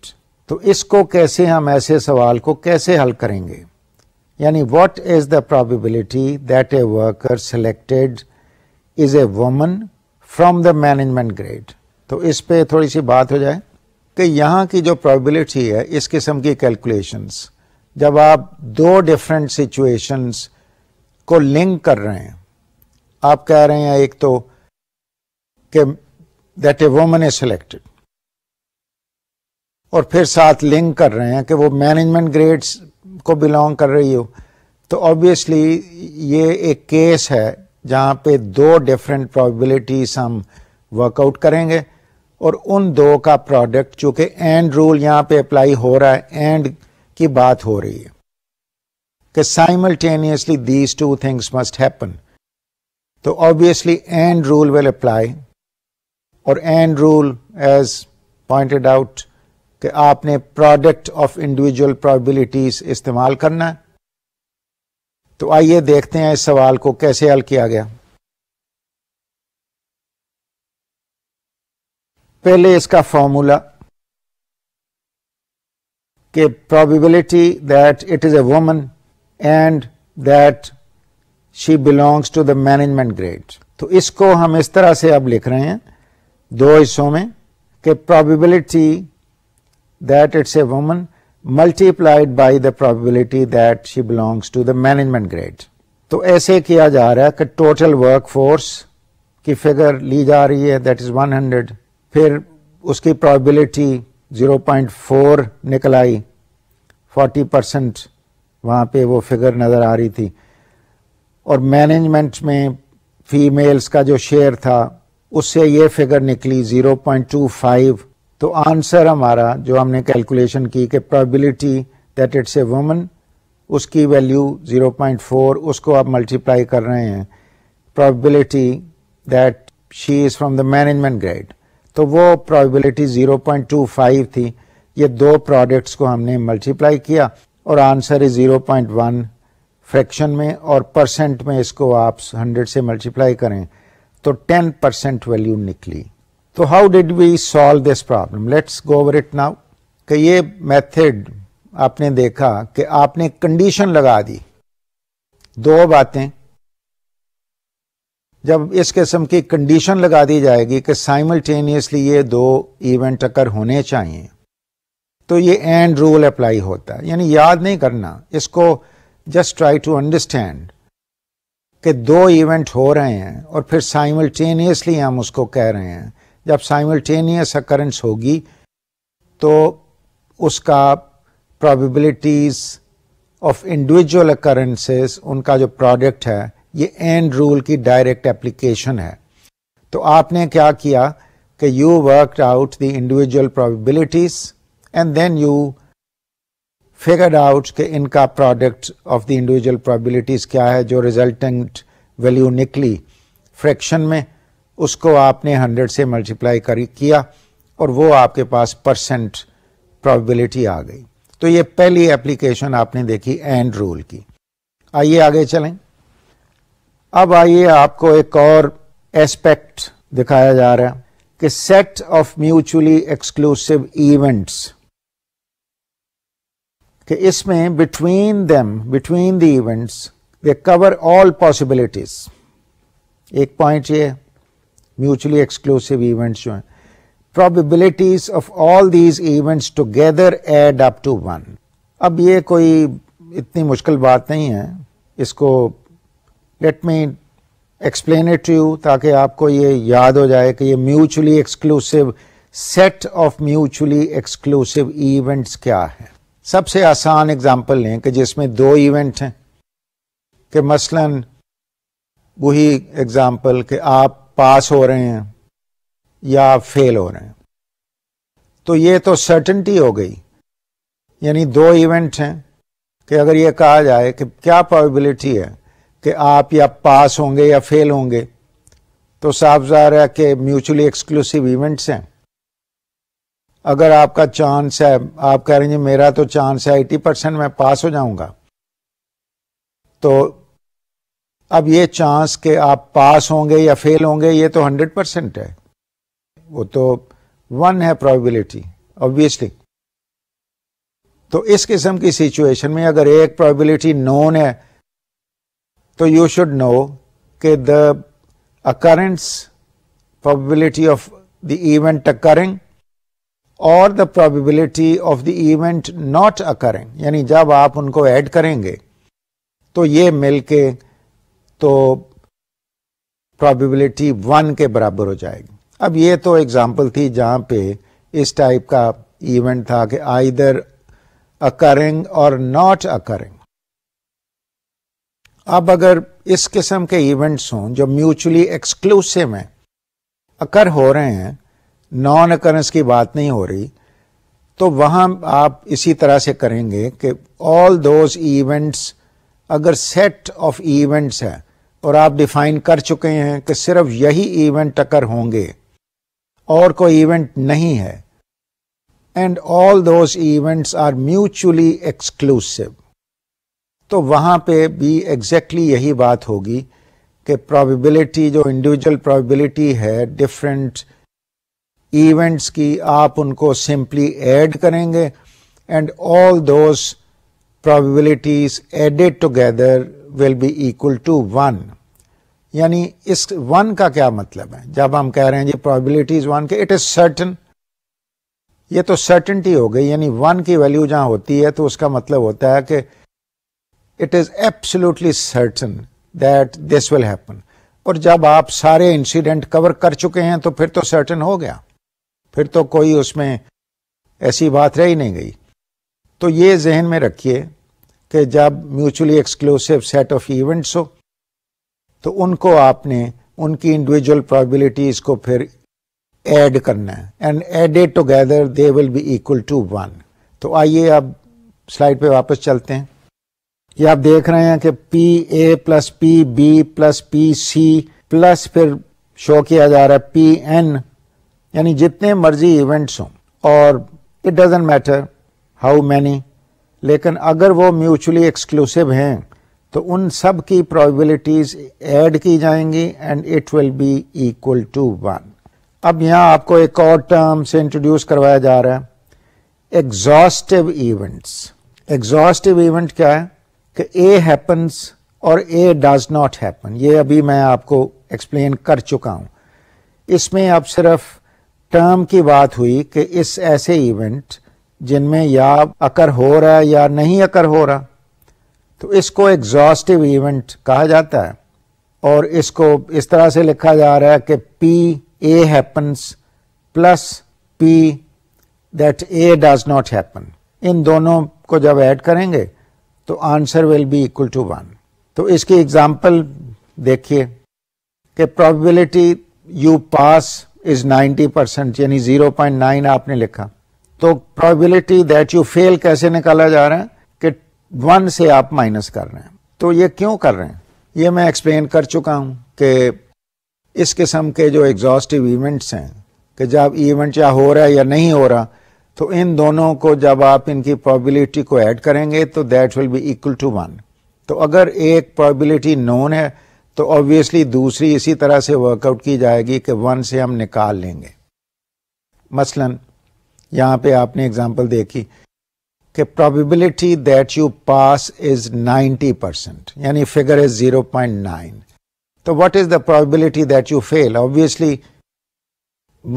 तो इसको कैसे हम ऐसे सवाल को कैसे हल करेंगे यानी what is the probability that a worker selected is a woman from the management grade तो इस पे थोड़ी सी बात हो जाए कि यहाँ की जो प्रॉबिलिटी है इस किस्म की कैलकुलेशंस जब आप दो डिफरेंट सिचुएशंस को लिंक कर रहे हैं आप कह रहे हैं एक तो कि that a woman is selected और फिर साथ लिंक कर रहे हैं कि वो मैनेजमेंट ग्रेड्स को बिलोंग कर रही हो तो ऑब्वियसली ये एक केस है जहाँ पे दो डिफरेंट प्रोबेबिलिटीज हम वर्कआउट करेंगे और उन दो का प्रोडक्ट चूँकि एंड रूल यहाँ पे अप्लाई हो रहा है एंड की बात हो रही है कि simultaneously these two things must happen तो obviously and rule will apply और and rule as pointed out कि आपने प्रोडक्ट ऑफ इंडिविजुअल प्रोबेबिलिटीज इस्तेमाल करना है तो आइए देखते हैं इस सवाल को कैसे हल किया गया पहले इसका फॉर्मूला कि probability that it is a woman and that she belongs to the management grade तो इसको हम इस तरह से अब लिख रहे हैं दो हिस्सों में कि probability that it's a woman multiplied by the probability that she belongs to the management grade तो ऐसे किया जा रहा है कि टोटल वर्कफोर्स की फिगर ली जा रही है दैट इज़ 100 फिर उसकी प्रोबेबिलिटी 0.4 निकल आई 40 परसेंट वहाँ पे वो फिगर नज़र आ रही थी और मैनेजमेंट में फीमेल्स का जो शेयर था उससे ये फिगर निकली 0.25 तो आंसर हमारा जो हमने कैलकुलेशन की कि probability that it's a woman उसकी वैल्यू 0.4 उसको आप मल्टीप्लाई कर रहे हैं probability that she is from the management grade तो वो प्रोबेबिलिटी 0.25 थी ये दो प्रोडक्ट्स को हमने मल्टीप्लाई किया और आंसर इज 0.1 फ्रैक्शन में और परसेंट में इसको आप 100 से मल्टीप्लाई करें तो 10 परसेंट वैल्यू निकली तो how did we solve this problem let's go over it now कि ये मेथड आपने देखा कि आपने कंडीशन लगा दी दो बातें जब इस किस्म की कंडीशन लगा दी जाएगी कि साइमल्टेनियसली ये दो इवेंट अकर होने चाहिए तो ये एंड रूल अप्लाई होता है यानी याद नहीं करना इसको जस्ट ट्राई टू अंडरस्टैंड कि दो इवेंट हो रहे हैं और फिर साइमल्टेनियसली हम उसको कह रहे हैं जब साइमल्टेनियस अकरेंस होगी तो उसका प्रोबेबिलिटीज़ ऑफ इंडिविजुअल अकरेंसेस उनका जो प्रोडक्ट है ये एंड रूल की डायरेक्ट एप्लीकेशन है तो आपने क्या किया कि you worked out the individual probabilities and then you figured out कि इनका product of the individual probabilities क्या है जो रिजल्टेंट वैल्यू निकली फ्रैक्शन में उसको आपने हंड्रेड से मल्टीप्लाई कर किया और वो आपके पास परसेंट प्रॉबिलिटी आ गई तो ये पहली एप्लीकेशन आपने देखी एंड रूल की आइए आगे चलें अब आइए आपको एक और एस्पेक्ट दिखाया जा रहा है कि set of mutually exclusive events कि इसमें between them between the events they cover all possibilities एक पॉइंट ये mutually exclusive events जो हैं probabilities of all these events together add up to one अब ये कोई इतनी मुश्किल बात नहीं है इसको let me explain it to you ताकि आपको ये याद हो जाए कि ये mutually exclusive set of mutually exclusive events क्या है सबसे आसान एग्जांपल लें कि जिसमें दो इवेंट हैं कि मसलन वही एग्जांपल कि आप पास हो रहे हैं या फेल हो रहे हैं तो ये तो सर्टेनिटी हो गई यानी दो इवेंट हैं कि अगर ये कहा जाए कि क्या पॉबिलिटी है कि आप या पास होंगे या फेल होंगे तो साफ जा रहा है कि म्यूचुअली एक्सक्लूसिव इवेंट्स हैं अगर आपका चांस है आप कह रहे हैं मेरा तो चांस है एटी परसेंट मैं पास हो जाऊंगा तो अब ये चांस कि आप पास होंगे या फेल होंगे ये तो हंड्रेड परसेंट है वो तो वन है प्रोबेबिलिटी ऑब्वियसली तो इस किस्म की सिचुएशन में अगर एक प्रोबेबिलिटी नोन है तो यू शुड नो कि the occurrence probability of the event occurring और the probability of the event not occurring यानी जब आप उनको ऐड करेंगे तो ये मिलके तो प्रोबेबिलिटी वन के बराबर हो जाएगी अब ये तो एग्जांपल थी जहाँ पे इस टाइप का इवेंट था कि आइदर अकरिंग और नॉट अकरिंग अब अगर इस किस्म के इवेंट्स हों जो म्यूचुअली एक्सक्लूसिव हैं अकर हो रहे हैं नॉन अकरेंस की बात नहीं हो रही तो वहाँ आप इसी तरह से करेंगे कि ऑल दोज इवेंट्स अगर सेट ऑफ इवेंट्स है और आप डिफाइन कर चुके हैं कि सिर्फ यही इवेंट टक्कर होंगे और कोई इवेंट नहीं है and all those events are mutually exclusive तो वहां पे भी एग्जैक्टली exactly यही बात होगी कि प्रोबेबिलिटी जो इंडिविजुअल प्रोबेबिलिटी है डिफरेंट इवेंट्स की आप उनको सिंपली ऐड करेंगे and all those probabilities added together will be equal to one यानी इस वन का क्या मतलब है जब हम कह रहे हैं जी प्रोबेबिलिटी इज वन के इट इज सर्टन ये तो सर्टनटी हो गई यानी वन की वैल्यू जहां होती है तो उसका मतलब होता है कि it is absolutely certain that this will happen और जब आप सारे इंसिडेंट कवर कर चुके हैं तो फिर तो सर्टन हो गया फिर तो कोई उसमें ऐसी बात रह ही नहीं गई तो ये जहन में रखिए कि जब mutually exclusive set of events हो तो उनको आपने उनकी इंडिविजुअल प्रोबेबिलिटीज को फिर ऐड करना है and added together they will be equal to one तो आइए अब स्लाइड पे वापस चलते हैं ये आप देख रहे हैं कि P A plus P B plus P C plus फिर शो किया जा रहा है पी एन यानी जितने मर्जी इवेंट्स हों और it doesn't matter how many लेकिन अगर वो म्यूचुअली एक्सक्लूसिव हैं तो उन सब की प्रोबेबिलिटीज ऐड की जाएंगी and it will be equal to one अब यहाँ आपको एक और टर्म से इंट्रोड्यूस करवाया जा रहा है एग्जॉस्टिव इवेंट्स एग्जॉस्टिव इवेंट क्या है कि ए हैपन्स और ए डज नॉट हैपन ये अभी मैं आपको एक्सप्लेन कर चुका हूँ इसमें अब सिर्फ टर्म की बात हुई कि इस ऐसे इवेंट जिनमें या अकर हो रहा है या नहीं अकर हो रहा तो इसको एग्जॉस्टिव इवेंट कहा जाता है और इसको इस तरह से लिखा जा रहा है कि P A happens plus P that A does not happen इन दोनों को जब ऐड करेंगे तो answer will be equal to one तो इसकी एग्जाम्पल देखिए कि probability you pass is 90 percent यानी 0.9 आपने लिखा तो प्रोबेबिलिटी दैट यू फेल कैसे निकाला जा रहा है कि वन से आप माइनस कर रहे हैं तो ये क्यों कर रहे हैं ये मैं एक्सप्लेन कर चुका हूँ कि इस किस्म के जो एग्जॉस्टिव इवेंट्स हैं कि जब इवेंट या हो रहा है या नहीं हो रहा तो इन दोनों को जब आप इनकी प्रोबेबिलिटी को ऐड करेंगे तो that will be equal to one तो अगर एक प्रोबेबिलिटी नोन है तो ऑब्वियसली दूसरी इसी तरह से वर्कआउट की जाएगी कि वन से हम निकाल लेंगे मसलन यहाँ पे आपने एग्जांपल देखी कि probability that you pass is 90 percent यानी फिगर इज 0.9 तो what is the probability that you fail obviously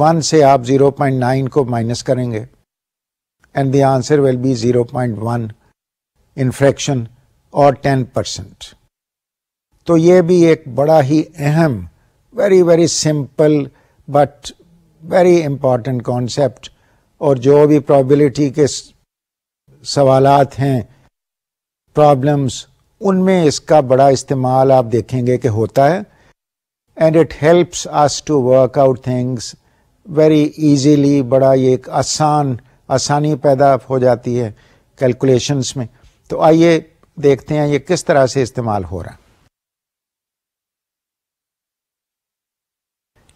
one से आप 0.9 को माइनस करेंगे and the answer will be 0.1 in fraction और 10 परसेंट तो ये भी एक बड़ा ही अहम very very simple but very important concept और जो भी प्रॉबिलिटी के सवालात हैं प्रॉब्लम्स उनमें इसका बड़ा इस्तेमाल आप देखेंगे कि होता है and it helps us to work out things very easily बड़ा ये एक आसान आसानी पैदा हो जाती है कैलकुलेशंस में तो आइए देखते हैं ये किस तरह से इस्तेमाल हो रहा है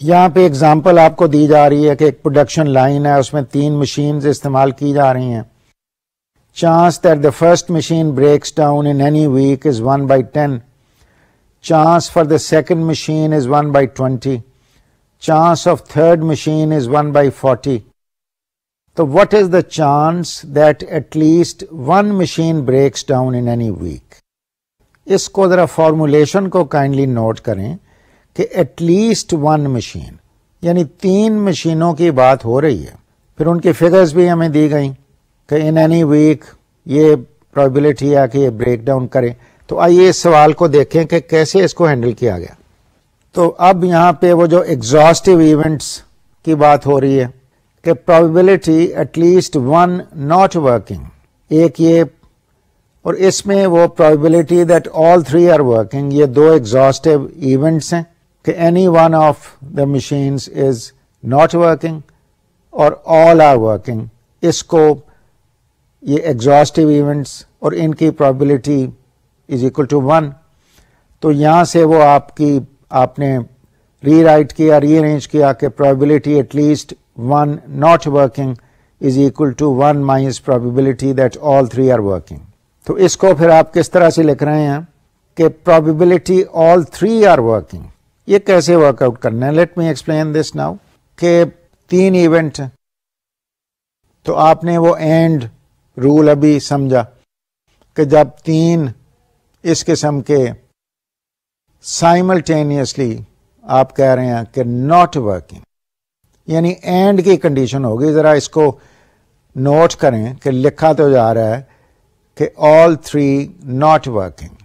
यहाँ पे एग्जांपल आपको दी जा रही है कि एक प्रोडक्शन लाइन है उसमें तीन मशीन्स इस्तेमाल की जा रही हैं chance that the first machine breaks down in any week is one by ten chance for the second machine is one by twenty chance of third machine is one by forty तो what is the chance that at least one machine breaks down in any week इसको ज़रा फॉर्मुलेशन को काइंडली नोट करें कि एटलीस्ट वन मशीन यानी तीन मशीनों की बात हो रही है फिर उनकी फिगर्स भी हमें दी गई कि इन एनी वीक ये प्रॉबिलिटी है कि ये ब्रेक डाउन करें तो आइए इस सवाल को देखें कि कैसे इसको हैंडल किया गया तो अब यहाँ पे वो जो एग्जॉस्टिव इवेंट्स की बात हो रही है कि probability at least one not working एक ये और इसमें वो probability that all three are working ये दो एग्जॉस्टिव इवेंट्स हैं any one of the machines is not working और ऑल आर वर्किंग इसको ये एग्जॉस्टिव इवेंट्स और इनकी probability is equal to one तो यहाँ से वो आपकी आपने रीराइट किया रीअरेंज किया कि probability at least one not working is equal to one minus probability that all three are working तो इसको फिर आप किस तरह से लिख रहे हैं कि probability all three are working ये कैसे वर्कआउट करना है let me explain this now के तीन इवेंट हैं तो आपने वो एंड रूल अभी समझा कि जब तीन इस किस्म के साइमल्टेनियसली आप कह रहे हैं कि नॉट वर्किंग यानी एंड की कंडीशन होगी ज़रा इसको नोट करें कि लिखा तो जा रहा है कि ऑल थ्री नॉट वर्किंग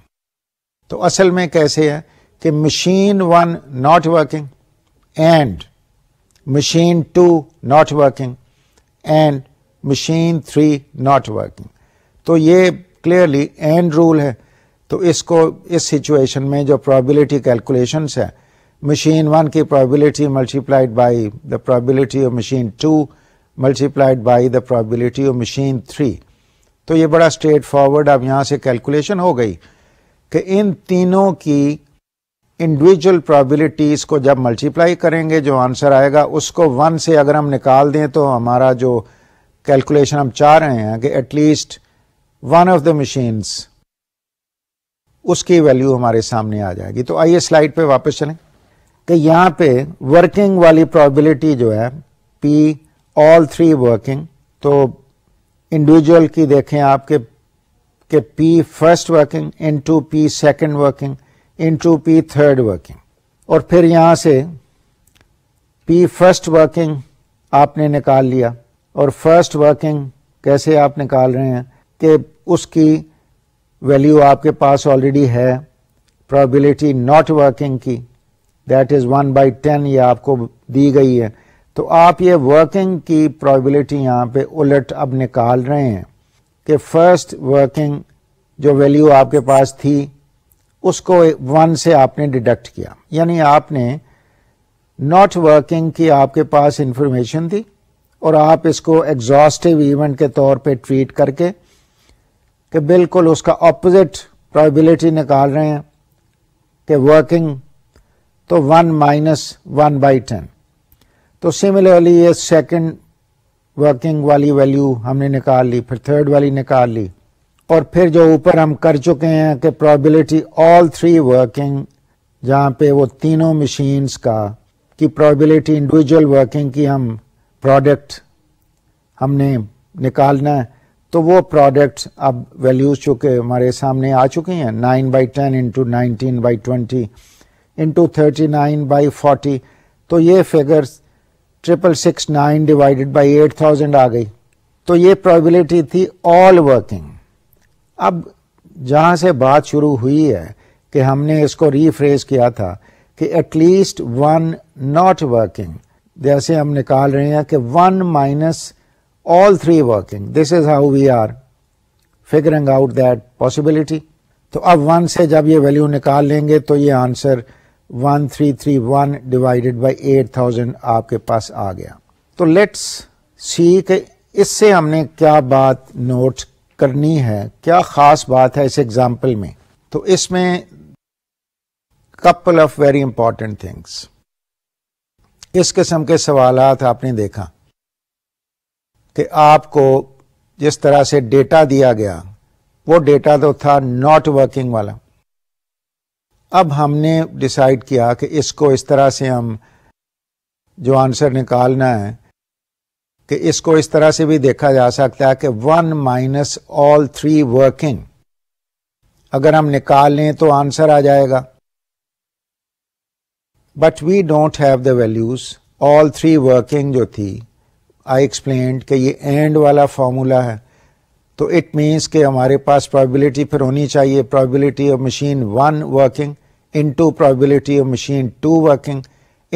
तो असल में कैसे है कि machine one not working and machine two not working and machine three not working तो ये क्लियरली एंड रूल है तो इसको इस सिचुएशन में जो प्रोबेबिलिटी कैलकुलेशंस है मशीन वन की probability multiplied by the probability of machine two multiplied by the probability of machine three तो ये बड़ा स्ट्रेट फॉरवर्ड अब यहाँ से कैलकुलेशन हो गई कि इन तीनों की इंडिविजुअल प्रोबेबिलिटीज़ को जब मल्टीप्लाई करेंगे जो आंसर आएगा उसको वन से अगर हम निकाल दें तो हमारा जो कैलकुलेशन हम चाह रहे हैं कि at least one of the machines उसकी वैल्यू हमारे सामने आ जाएगी तो आइए स्लाइड पे वापस चलें कि यहाँ पे वर्किंग वाली प्रोबेबिलिटी जो है पी ऑल थ्री वर्किंग तो इंडिविजुअल की देखें आपके के P first working into P second working into P third working और फिर यहाँ से पी फर्स्ट वर्किंग आपने निकाल लिया और फर्स्ट वर्किंग कैसे आप निकाल रहे हैं कि उसकी वैल्यू आपके पास ऑलरेडी है प्रोबेबिलिटी नॉट वर्किंग की that is one by ten ये आपको दी गई है तो आप ये वर्किंग की प्रोबेबिलिटी यहाँ पे उलट अब निकाल रहे हैं कि फर्स्ट वर्किंग जो वैल्यू आपके पास थी उसको वन से आपने डिडक्ट किया यानी आपने नॉट वर्किंग की आपके पास इंफॉर्मेशन थी और आप इसको एग्जॉस्टिव इवेंट के तौर पे ट्रीट करके कि बिल्कुल उसका ऑपोजिट प्रोबेबिलिटी निकाल रहे हैं कि वर्किंग तो one minus one by ten तो सिमिलरली ये सेकंड वर्किंग वाली वैल्यू हमने निकाल ली फिर थर्ड वाली निकाल ली और फिर जो ऊपर हम कर चुके हैं कि प्रॉबिलिटी ऑल थ्री वर्किंग जहां पे वो तीनों मशीन्स का की प्रॉबिलिटी इंडिविजुअल वर्किंग की हम प्रोडक्ट हमने निकालना है तो वो प्रोडक्ट अब वैल्यूज चुके हमारे सामने आ चुकी हैं nine by ten into nineteen by twenty into thirty nine by forty तो ये figures triple six nine divided by eight thousand आ गई तो ये प्रोबेबिलिटी थी ऑल वर्किंग अब जहाँ से बात शुरू हुई है कि हमने इसको रीफ्रेज किया था कि एटलीस्ट वन नॉट वर्किंग जैसे हम निकाल रहे हैं कि one minus all three working this is how we are figuring out that possibility तो अब वन से जब ये वैल्यू निकाल लेंगे तो ये answer one three three one divided by eight thousand आपके पास आ गया तो लेट्स सी कि इससे हमने क्या बात नोट करनी है क्या ख़ास बात है इस एग्ज़ाम्पल में तो इसमें couple of very important things इस किस्म के सवाल आपने देखा कि आपको जिस तरह से डेटा दिया गया वो डेटा तो था नॉट वर्किंग वाला अब हमने डिसाइड किया कि इसको इस तरह से हम जो आंसर निकालना है कि इसको इस तरह से भी देखा जा सकता है कि one minus all three working अगर हम निकाल लें तो आंसर आ जाएगा but we don't have the values all three working जो थी आई एक्सप्लेन कि ये एंड वाला फार्मूला है तो इट मीन्स कि हमारे पास प्रोबेबिलिटी फिर होनी चाहिए probability of machine one working into probability of machine two working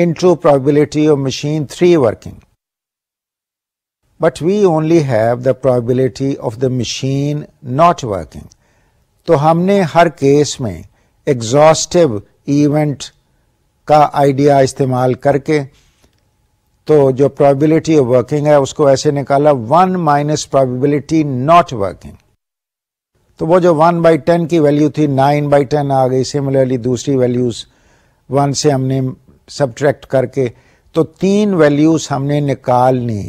into probability of machine three working but we only have the probability of the machine not working. तो हमने हर केस में एग्जॉस्टिव इवेंट का आइडिया इस्तेमाल करके तो जो प्रोबेबिलिटी ऑफ वर्किंग है उसको ऐसे निकाला one minus probability not working तो वो जो वन बाई टेन की वैल्यू थी नाइन बाई टेन आ गई सिमिलरली दूसरी वैल्यूज वन से हमने सब्ट्रैक्ट करके तो तीन वैल्यूज हमने निकालनी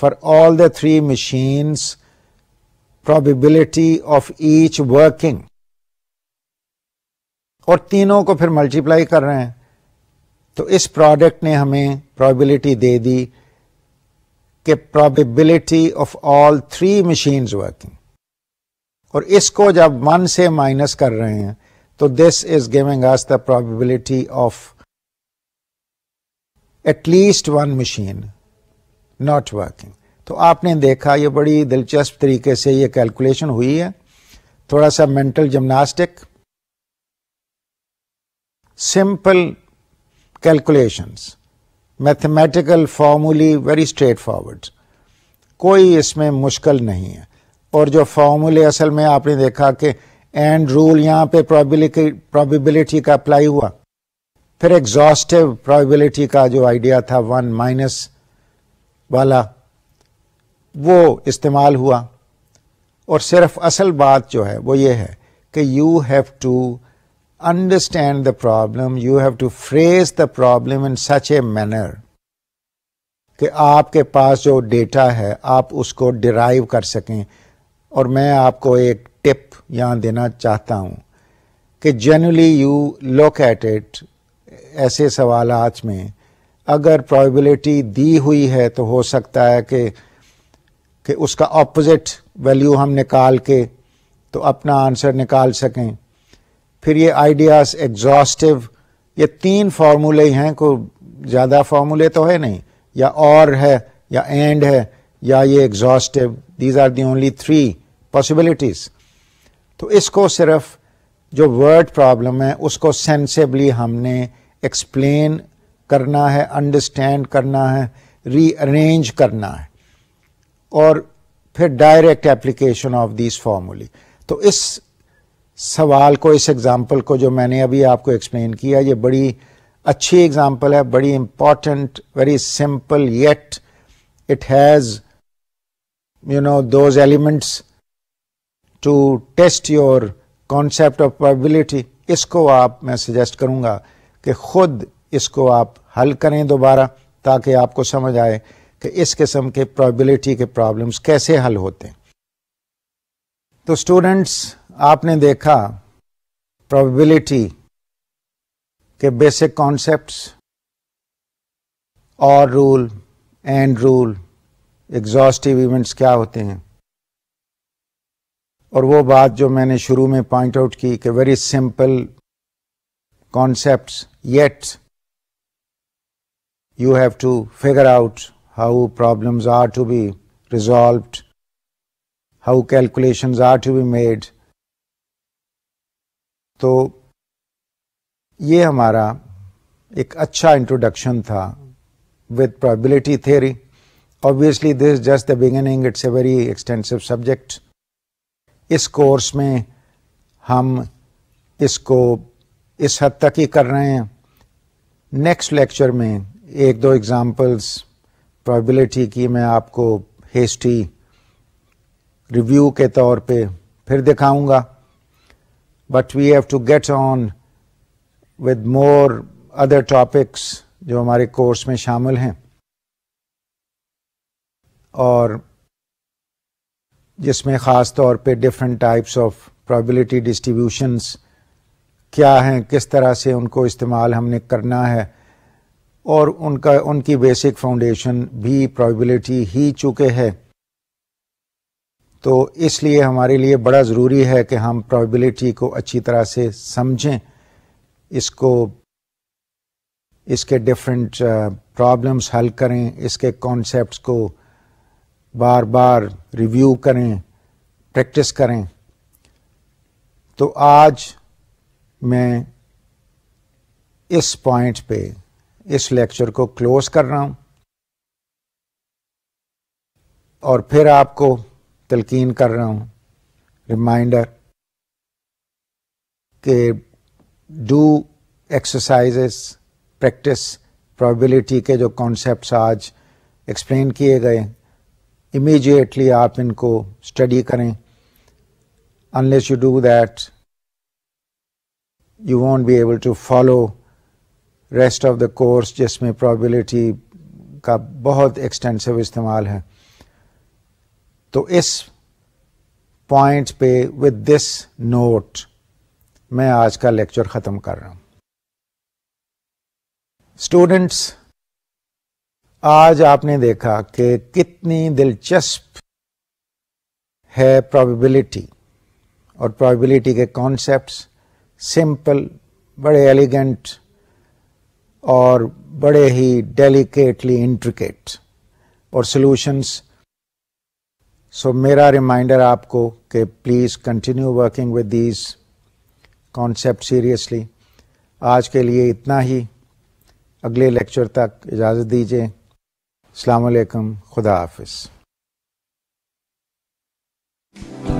for all the three machines probability of each working और तीनों को फिर मल्टीप्लाई कर रहे हैं तो इस प्रोडक्ट ने हमें प्रोबेबिलिटी दे दी कि probability of all three machines working और इसको जब वन से माइनस कर रहे हैं तो this is giving us the probability of at least one machine not working तो आपने देखा ये बड़ी दिलचस्प तरीके से ये कैलकुलेशन हुई है थोड़ा सा mental gymnastic simple calculations mathematical formulae very straightforward कोई इसमें मुश्किल नहीं है और जो फार्मूले असल में आपने देखा कि एंड रूल यहाँ पे प्रोबेबिलिटी प्रोबेबिलिटी का अप्लाई हुआ फिर एग्जॉस्टिव प्रोबेबिलिटी का जो आइडिया था वन माइनस वाला वो इस्तेमाल हुआ और सिर्फ असल बात जो है वो ये है कि you have to understand the problem you have to phrase the problem in such a manner कि आपके पास जो डेटा है आप उसको डिराइव कर सकें और मैं आपको एक टिप यहाँ देना चाहता हूँ कि generally you look at it ऐसे सवालात में अगर प्रोबेबिलिटी दी हुई है तो हो सकता है कि कि उसका ऑपोजिट वैल्यू हम निकाल के तो अपना आंसर निकाल सकें फिर ये आइडियाज़ एग्जॉस्टिव ये तीन फार्मूले हैं को ज़्यादा फार्मूले तो है नहीं या और है या एंड है या ये exhaustive these are the only three possibilities तो इसको सिर्फ जो वर्ड प्रॉब्लम है उसको सेंसेबली हमने एक्सप्लेन करना है अंडरस्टैंड करना है रीअरेंज करना है और फिर direct application of this formulae तो इस सवाल को इस एग्ज़ाम्पल को जो मैंने अभी आपको एक्सप्लेन किया ये बड़ी अच्छी एग्ज़ाम्पल है बड़ी important very simple yet it has you know those elements to test your concept of probability इसको आप मैं सजेस्ट करूंगा कि खुद इसको आप हल करें दोबारा ताकि आपको समझ आए कि इस किस्म के प्रॉबिलिटी के प्रॉब्लम्स कैसे हल होते हैं तो स्टूडेंट्स आपने देखा प्रॉबिलिटी के बेसिक कॉन्सेप्ट्स और rule and rule exhaustive events क्या होते हैं और वो बात जो मैंने शुरू में पॉइंट आउट की कि very simple concepts yet you have to figure out how problems are to be resolved, how calculations are to be made. तो ये हमारा एक अच्छा इंट्रोडक्शन था with probability theory obviously this just the beginning it's a very extensive subject इस कोर्स में हम इसको इस हद तक ही कर रहे हैं नेक्स्ट लेक्चर में एक दो एग्जांपल्स प्रोबेबिलिटी की मैं आपको हेस्टी रिव्यू के तौर पे फिर दिखाऊंगा but we have to get on with more other topics जो हमारे कोर्स में शामिल हैं और जिसमें ख़ास तौर पे different types of probability distributions क्या हैं किस तरह से उनको इस्तेमाल हमने करना है और उनका उनकी बेसिक फाउंडेशन भी प्रोबेबिलिटी ही चुके है तो इसलिए हमारे लिए बड़ा ज़रूरी है कि हम प्रोबेबिलिटी को अच्छी तरह से समझें इसको इसके डिफरेंट प्रॉब्लम्स uh, हल करें इसके कॉन्सेप्ट्स को बार बार रिव्यू करें प्रैक्टिस करें तो आज मैं इस पॉइंट पे इस लेक्चर को क्लोज कर रहा हूँ और फिर आपको तलकीन कर रहा हूँ रिमाइंडर के डू एक्सरसाइजेस प्रैक्टिस प्रोबेबिलिटी के जो कॉन्सेप्ट्स आज एक्सप्लेन किए गए इमीडिएटली आप इनको स्टडी करें unless you do that you won't be able to follow rest of the course जिसमें प्रॉबिलिटी का बहुत एक्सटेंसिव इस्तेमाल है तो इस पॉइंट पे विद दिस नोट मैं आज का लेक्चर ख़त्म कर रहा हूँ स्टूडेंट्स आज आपने देखा कि कितनी दिलचस्प है प्रोबेबिलिटी और प्रोबेबिलिटी के कॉन्सेप्ट्स सिंपल बड़े एलिगेंट और बड़े ही डेलिकेटली इंट्रिकेट और सॉल्यूशंस सो मेरा रिमाइंडर आपको कि please continue working with these concept seriously आज के लिए इतना ही अगले लेक्चर तक इजाज़त दीजिए अलैक्म खुदा हाफिज़